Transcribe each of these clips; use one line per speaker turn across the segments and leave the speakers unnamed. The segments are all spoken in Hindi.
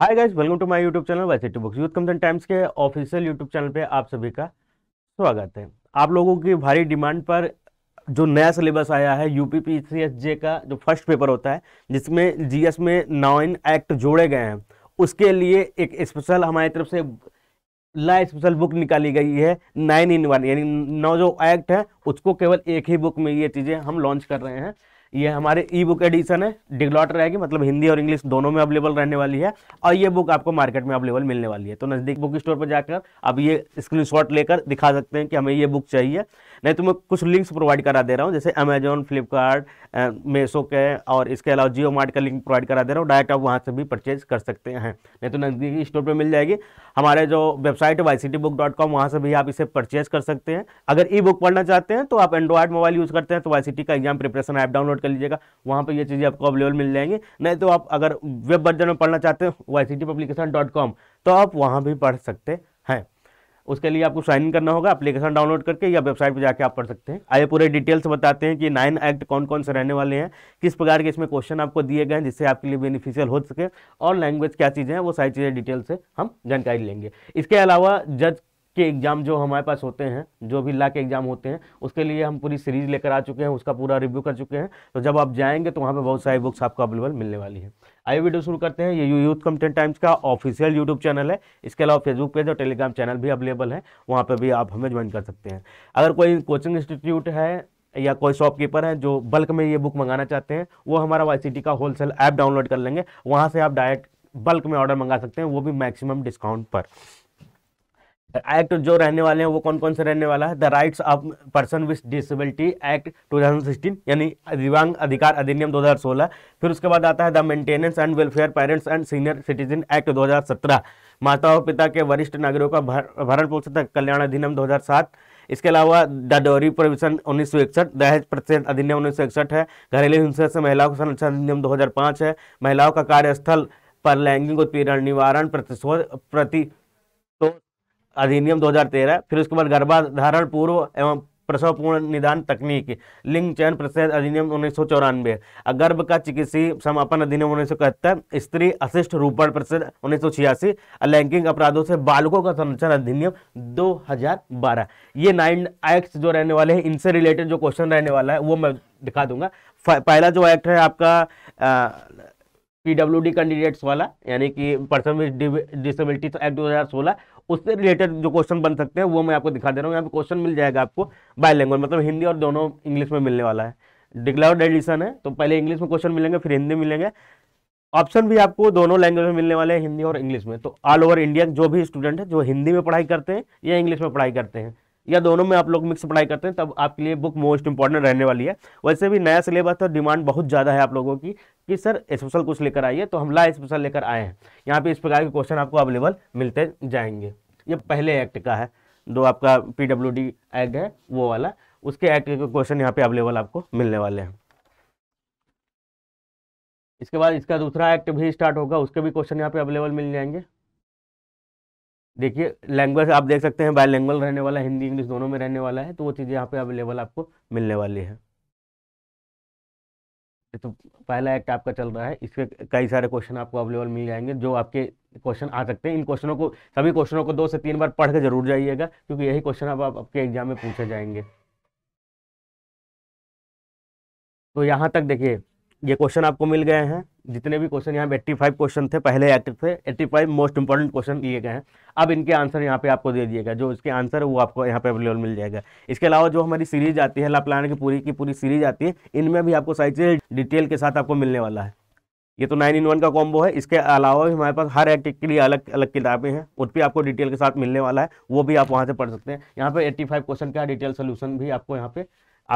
hi guys welcome to my YouTube channel वैसे टू बुक्स यूथ कम्सन टाइम्स के ऑफिशियल यूट्यूब चैनल पे आप सभी का स्वागत है आप लोगों की भारी डिमांड पर जो नया सिलेबस आया है U P P C S J का जो फर्स्ट पेपर होता है जिसमें जीएस में नाइन एक्ट जोड़े गए हैं उसके लिए एक स्पेशल हमारी तरफ से ला स्पेशल बुक निकाली गई है नाइन इन वन यानी नौ जो एक्ट है उसको केवल एक ही बुक में ये चीज़ें हम लॉन्च कर रहे हैं ये हमारे ई बुक एडिशन है डिग्लॉट रहेगी मतलब हिंदी और इंग्लिश दोनों में अवेलेबल रहने वाली है और ये बुक आपको मार्केट में अवेलेबल मिलने वाली है तो नज़दीक बुक स्टोर पर जाकर आप ये स्क्रीनशॉट लेकर दिखा सकते हैं कि हमें ये बुक चाहिए नहीं तो मैं कुछ लिंक्स प्रोवाइड करा दे रहा हूँ जैसे अमेजोन फ्लिपकार्ट मेसो के और इसके अलावा जियो मार्ट का लिंक प्रोवाइड करा दे रहा हूँ डायरेक्ट आप वहाँ से भी परचेज कर सकते हैं नहीं तो नज़दीकी स्टोर पर मिल जाएगी हमारे जो वेबसाइट है Y C book dot com वहाँ से भी आप इसे परचेज कर सकते हैं अगर ई बुक पढ़ना चाहते हैं तो आप एंड्रॉयड मोबाइल यूज़ करते हैं तो वाई का exam preparation app download download कर लीजिएगा वहाँ पर ये चीज़ें आपको अवेलेबल मिल जाएंगी नहीं तो आप अगर वेब वर्जन में पढ़ना चाहते हो वाई तो आप वहाँ भी पढ़ सकते हैं उसके लिए आपको साइन इन करना होगा एप्लीकेशन डाउनलोड करके या वेबसाइट पर जाके आप पढ़ सकते हैं आइए पूरे डिटेल्स बताते हैं कि नाइन एक्ट कौन कौन से रहने वाले हैं किस प्रकार के इसमें क्वेश्चन आपको दिए गए हैं जिससे आपके लिए बेनिफिशियल हो सके और लैंग्वेज क्या चीज़ें हैं वो सारी चीज़ें डिटेल से हम जानकारी लेंगे इसके अलावा जज के एग्ज़ाम जो हमारे पास होते हैं जो भी ला के एग्ज़ाम होते हैं उसके लिए हम पूरी सीरीज़ लेकर आ चुके हैं उसका पूरा रिव्यू कर चुके हैं तो जब आप जाएंगे तो वहाँ पर बहुत सारी बुक्स आपको अवेलेबल मिलने वाली है आई वीडियो शुरू करते हैं ये यूथ कंटेंट टाइम्स का ऑफिशियल यूट्यूब चैनल है इसके अलावा फेसबुक पेज और टेलीग्राम चैनल भी अवेलेबल है वहाँ पर भी आप हमें ज्वाइन कर सकते हैं अगर कोई कोचिंग इंस्टीट्यूट है या कोई शॉपकीपर है जो बल्क में ये बुक मंगाना चाहते हैं वो हमारा वाई का होलसेल ऐप डाउनलोड कर लेंगे वहाँ से आप डायरेक्ट बल्क में ऑर्डर मंगा सकते हैं वो भी मैक्सिमम डिस्काउंट पर एक्ट जो रहने वाले हैं वो कौन कौन से रहने वाला है the rights of person with disability act 2016 यानी दिव्यांग अधिकार अधिनियम 2016 फिर उसके बाद आता है the maintenance and welfare parents and senior citizen act 2017 माता और पिता के वरिष्ठ नागरिकों का भरण पोषण कल्याण अधिनियम 2007 इसके अलावा द डोरी प्रोविजन उन्नीस सौ इकसठ दहेज प्रतिशत अधिनियम उन्नीस सौ इकसठ है घरेलू हिंसा से महिलाओं का संरक्षण अधिनियम 2005 है महिलाओं का कार्यस्थल पर लैंगिक उत्पीड़न निवारण प्रतिशोध प्रति तो अधिनियम 2013 फिर उसके बाद गर्भाधारण पूर्व एवं प्रसव पूर्ण निदान तकनीक लिंग चयन प्रतिशत अधिनियम उन्नीस सौ चौरानवे गर्भ का चिकित्सीय समापन अधिनियम उन्नीस सौ इकहत्तर स्त्री अशिष्ट रूपण प्रतिशत उन्नीस सौ छियासी लैंगिक अपराधों से बालकों का संरक्षण अधिनियम 2012 ये नाइन एक्ट जो रहने वाले हैं इनसे रिलेटेड जो क्वेश्चन रहने वाला है वो मैं दिखा दूंगा पहला जो एक्ट है आपका आ, पीडब्ल्यू कैंडिडेट्स वाला यानी कि पर्सन विद डिसेबिलिटी एक्ट दो हज़ार सोलह उससे रिलेटेड जो क्वेश्चन बन सकते हैं वो मैं आपको दिखा दे रहा हूँ यहाँ पे क्वेश्चन मिल जाएगा आपको बाई लैंग्वेज मतलब हिंदी और दोनों इंग्लिश में मिलने वाला है डिक्लेयर्ड एडिशन है तो पहले इंग्लिश में क्वेश्चन मिलेंगे फिर हिंदी मिलेंगे ऑप्शन भी आपको दोनों लैंग्वेज में मिलने वाले हैं हिंदी और इंग्लिश में तो ऑल ओवर इंडिया जो भी स्टूडेंट है जो हिंदी में पढ़ाई करते हैं या इंग्लिश में पढ़ाई करते हैं या दोनों में आप लोग मिक्स पढ़ाई करते हैं तब आपके लिए बुक मोस्ट इंपॉर्टेंट रहने वाली है वैसे भी नया सिलेबस और डिमांड बहुत ज़्यादा है आप लोगों की कि सर स्पेशल कुछ लेकर आइए तो हम ला स्पेशल लेकर आए हैं यहाँ पे इस प्रकार के क्वेश्चन आपको अवेलेबल मिलते जाएंगे ये पहले एक्ट का है जो आपका पी डब्ल्यू डी एक्ट है वो वाला उसके एक्ट के क्वेश्चन यहाँ पे अवेलेबल आपको मिलने वाले हैं इसके बाद इसका दूसरा एक्ट भी स्टार्ट होगा उसके भी क्वेश्चन यहाँ पे अवेलेबल मिल जाएंगे देखिए लैंग्वेज आप देख सकते हैं लैंग्वेज रहने वाला हिंदी इंग्लिश दोनों में रहने वाला है तो वो चीज़ें यहाँ पे अवेलेबल आपको मिलने वाली है तो पहला एक्ट आपका चल रहा है इसके कई सारे क्वेश्चन आपको अवेलेबल मिल जाएंगे जो आपके क्वेश्चन आ सकते हैं इन क्वेश्चनों को सभी क्वेश्चनों को दो से तीन बार पढ़ के जरूर जाइएगा क्योंकि यही क्वेश्चन अब आप, आपके एग्जाम में पूछे जाएंगे तो यहाँ तक देखिए ये क्वेश्चन आपको मिल गए हैं जितने भी क्वेश्चन यहाँ पे एट्टी फाइव क्वेश्चन थे पहले एक्ट थे eighty five most important question लिए गए हैं अब इनके आंसर यहाँ पे आपको दे दिएगा जो इसके आंसर है वो आपको यहाँ पे अवेलेबल मिल जाएगा इसके अलावा जो हमारी सीरीज आती है लाप्लान की पूरी की पूरी सीरीज आती है इनमें भी आपको सारी चीज़ डिटेल के साथ आपको मिलने वाला है ये तो नाइन इन वन का कॉम्बो है इसके अलावा भी हमारे पास हर एक्ट के लिए अलग अलग किताबें हैं उस पर आपको डिटेल के साथ मिलने वाला है वो भी आप वहाँ से पढ़ सकते हैं यहाँ पे एट्टी क्वेश्चन का डिटेल सोल्यूशन भी आपको यहाँ पे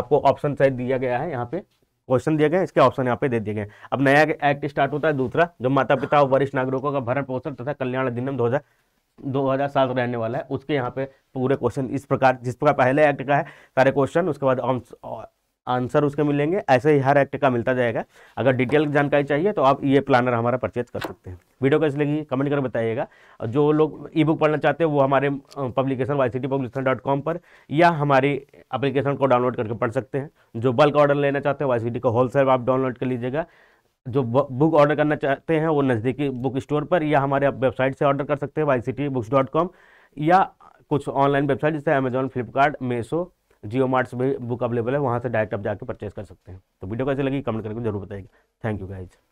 आपको ऑप्शन शायद दिया गया है यहाँ पे क्वेश्चन दिए गए इसके ऑप्शन यहाँ पे दे दिए गए अब नया एक्ट स्टार्ट होता है दूसरा जो माता पिता और वरिष्ठ नागरिकों का भरण पोषण तथा कल्याण अधिनियम दो हजार दो हजार सात रहने वाला है उसके यहाँ पे पूरे क्वेश्चन इस प्रकार जिस प्रकार पहले एक्ट का है सारे क्वेश्चन उसके बाद आंसर उसके मिलेंगे ऐसे ही हर एक्ट का मिलता जाएगा अगर डिटेल जानकारी चाहिए तो आप ये प्लानर हमारा परचेज कर सकते हैं वीडियो कैसे लगी कमेंट कर बताइएगा जो लोग ई बुक पढ़ना चाहते हैं वो हमारे पब्लिकेशन वाई सी पर या हमारी अप्लीकेशन को डाउनलोड करके पढ़ सकते हैं जो बल्क ऑर्डर लेना चाहते हैं वाई सी को होलसेल आप डाउनलोड कर लीजिएगा जो बुक ऑर्डर करना चाहते हैं वो नज़दीकी बुक स्टोर पर या हमारे वेबसाइट से ऑर्डर कर सकते हैं वाई या कुछ ऑनलाइन वेबसाइट जैसे अमेजॉन फ्लिपकार्ट मेसो जियो से भी बुक अवेलेबल है वहाँ से डायरेक्ट आप जाकर परचेज कर सकते हैं तो वीडियो कैसे लगी कमेंट करके जरूर बताइए थैंक यू गाइज